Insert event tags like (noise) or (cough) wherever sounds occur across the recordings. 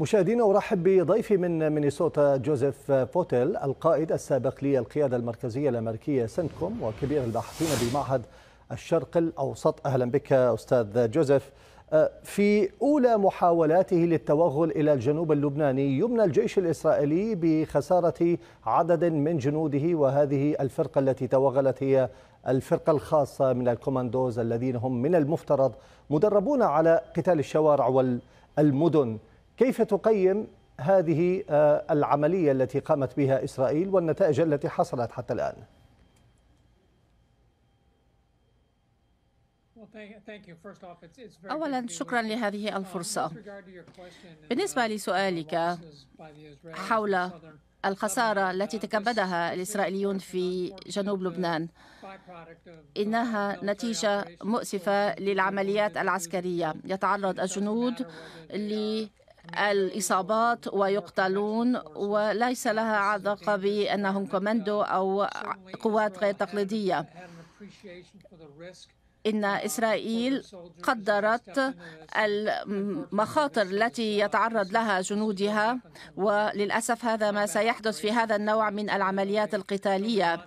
مشاهدينا ارحب بضيفي من مينيسوتا جوزيف بوتيل القائد السابق للقياده المركزيه الامريكيه سنتكوم وكبير الباحثين بمعهد الشرق الاوسط اهلا بك استاذ جوزيف آه، في اولى محاولاته للتوغل الى الجنوب اللبناني يمنى الجيش الاسرائيلي بخساره عدد من جنوده وهذه الفرقه التي توغلت هي الفرقه الخاصه من الكوماندوز الذين هم من المفترض مدربون على قتال الشوارع والمدن كيف تقيم هذه آه، العملية التي قامت بها إسرائيل والنتائج التي حصلت حتى الآن؟ اولا شكرا لهذه uh, الفرصه بالنسبه uh, لسؤالك حول الخساره التي تكبدها الاسرائيليون في جنوب uh, لبنان انها نتيجه مؤسفه للعمليات العسكريه يتعرض الجنود ل الإصابات ويقتلون وليس لها علاقة بأنهم كوماندو أو قوات غير تقليدية إن إسرائيل قدرت المخاطر التي يتعرض لها جنودها وللأسف هذا ما سيحدث في هذا النوع من العمليات القتالية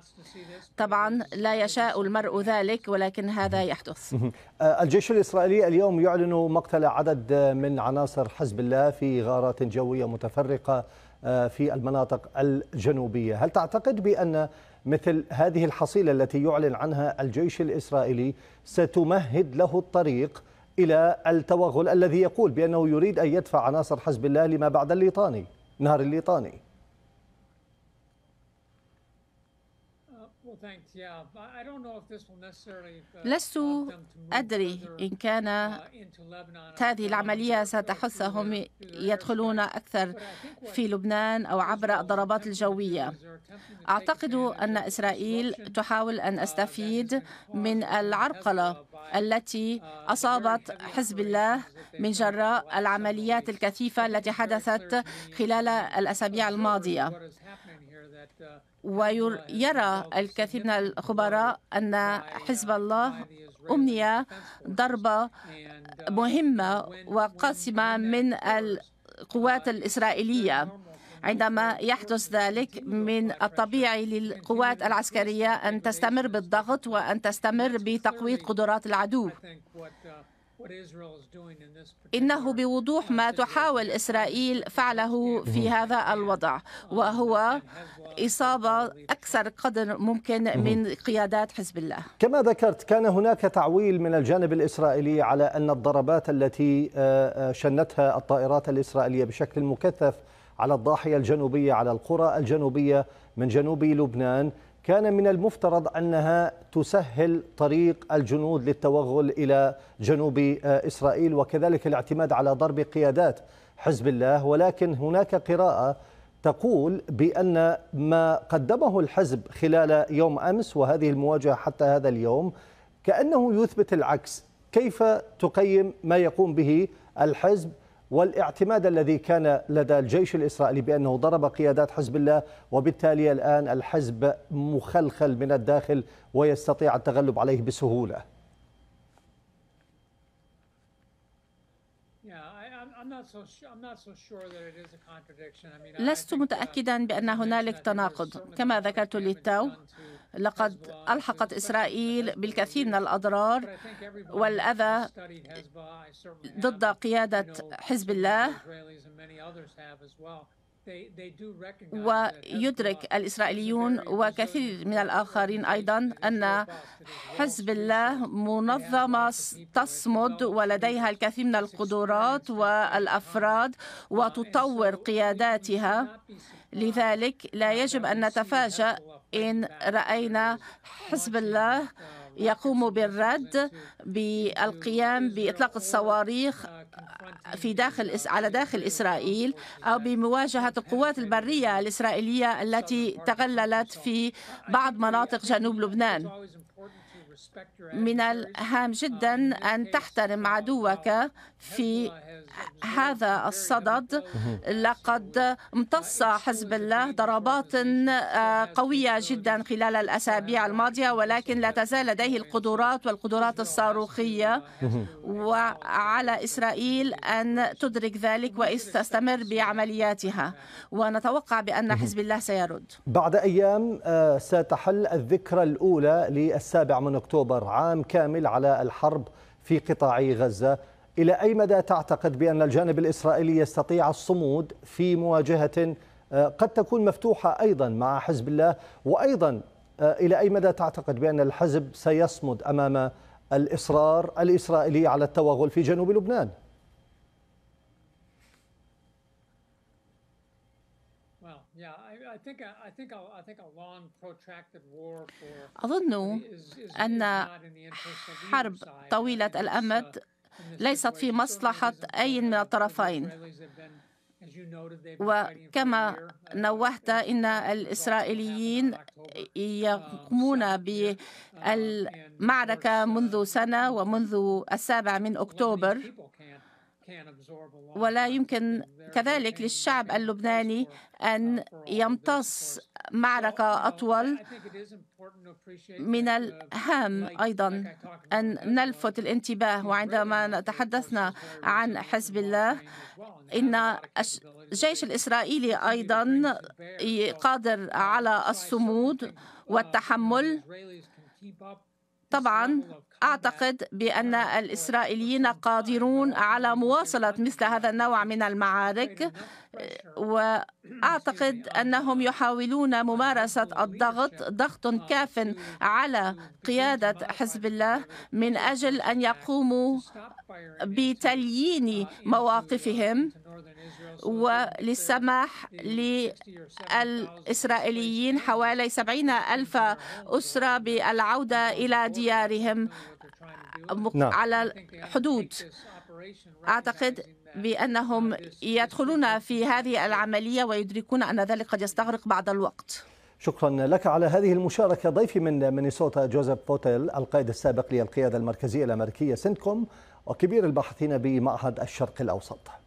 طبعا لا يشاء المرء ذلك ولكن هذا يحدث (laughs) الجيش الإسرائيلي اليوم يعلن مقتل عدد من عناصر حزب الله في غارات جوية متفرقة آه، في المناطق الجنوبية هل تعتقد بأن مثل هذه الحصيلة التي يعلن عنها الجيش الإسرائيلي ستمهد له الطريق إلى التوغل الذي يقول بأنه يريد أن يدفع عناصر حزب الله لما بعد الليطاني نهر الليطاني Uh, لست أدري إن كان uh, هذه العملية ستحثهم يدخلون أكثر في لبنان أو عبر الضربات الجوية أعتقد أن إسرائيل تحاول أن uh, أستفيد من العرقلة التي أصابت حزب الله من جراء العمليات الكثيفة التي حدثت خلال الأسابيع الماضية ويرى الكثير من الخبراء أن حزب الله أمنية ضربة مهمة وقاسمة من القوات الإسرائيلية عندما يحدث ذلك من الطبيعي للقوات العسكرية أن تستمر بالضغط وأن تستمر بتقويض قدرات العدو إنه بوضوح ما تحاول إسرائيل فعله في هذا الوضع وهو إصابة أكثر قدر ممكن من قيادات حزب الله كما ذكرت كان هناك تعويل من الجانب الإسرائيلي على أن الضربات التي آه، آه، شنتها الطائرات الإسرائيلية بشكل مكثف على الضاحية الجنوبية على القرى الجنوبية من جنوب لبنان كان من المفترض أنها تسهل طريق الجنود للتوغل إلى جنوب آه، إسرائيل وكذلك الاعتماد على ضرب قيادات حزب الله ولكن هناك قراءة تقول بأن ما قدمه الحزب خلال يوم أمس وهذه المواجهة حتى هذا اليوم كأنه يثبت العكس كيف تقيم ما يقوم به الحزب والاعتماد الذي كان لدى الجيش الإسرائيلي بأنه ضرب قيادات حزب الله وبالتالي الآن الحزب مخلخل من الداخل ويستطيع التغلب عليه بسهولة لست uh, متأكدا بأن هنالك تناقض كما ذكرت للتو لقد ألحقت إسرائيل بالكثير من الأضرار والأذى ضد قيادة حزب الله ويدرك الإسرائيليون وكثير من الآخرين أيضا أن حزب الله منظمة تصمد ولديها الكثير من القدرات والأفراد وتطور قياداتها لذلك لا يجب أن نتفاجأ إن رأينا حزب الله يقوم بالرد بالقيام بإطلاق الصواريخ uh, في داخل على داخل إسرائيل أو بمواجهة القوات البرية الإسرائيلية التي تغللت في بعض مناطق جنوب لبنان من الهام uh, جدا أن تحترم uh, عدوك uh, في هذا الصدد لقد امتص حزب الله ضربات قوية جدا خلال الأسابيع الماضية ولكن لا تزال لديه القدرات والقدرات الصاروخية وعلى إسرائيل أن تدرك ذلك وتستمر بعملياتها ونتوقع بأن حزب الله سيرد بعد أيام آه، ستحل الذكرى الأولى للسابع من أكتوبر أكتوبر عام كامل على الحرب في قطاع غزة إلى أي مدى تعتقد بأن الجانب الإسرائيلي يستطيع الصمود في مواجهة آه، قد تكون مفتوحة أيضا مع حزب الله وأيضا آه، إلى أي مدى تعتقد بأن الحزب سيصمد أمام الإصرار الإسرائيلي على التوغل في جنوب لبنان؟ أظن أن حرب طويلة الأمد uh, ليست في مصلحة أي من الطرفين وكما uh, نوهت ان الاسرائيليين يقومون uh, بالمعركه منذ سنه ومنذ السابع من اكتوبر ولا يمكن كذلك للشعب اللبناني أن uh, يمتص معركة أطول من uh, الهام أيضا أن نلفت الانتباه وعندما تحدثنا عن حزب الله إن الجيش الإسرائيلي أيضا قادر uh, على الصمود والتحمل طبعا أعتقد بأن الإسرائيليين قادرون على مواصلة مثل هذا النوع من المعارك واعتقد (clears throat) انهم يحاولون ممارسه الضغط ضغط uh, كاف على قياده حزب الله من اجل ان يقوموا بتليين uh, مواقفهم وللسماح للإسرائيليين حوالي سبعين ألف أسرة بالعودة إلى ديارهم نعم. على الحدود أعتقد بأنهم يدخلون في هذه العملية ويدركون أن ذلك قد يستغرق بعض الوقت شكرا لك على هذه المشاركة ضيفي من مينيسوتا جوزيف بوتيل القائد السابق للقيادة المركزية الأمريكية سنتكوم وكبير الباحثين بمعهد الشرق الأوسط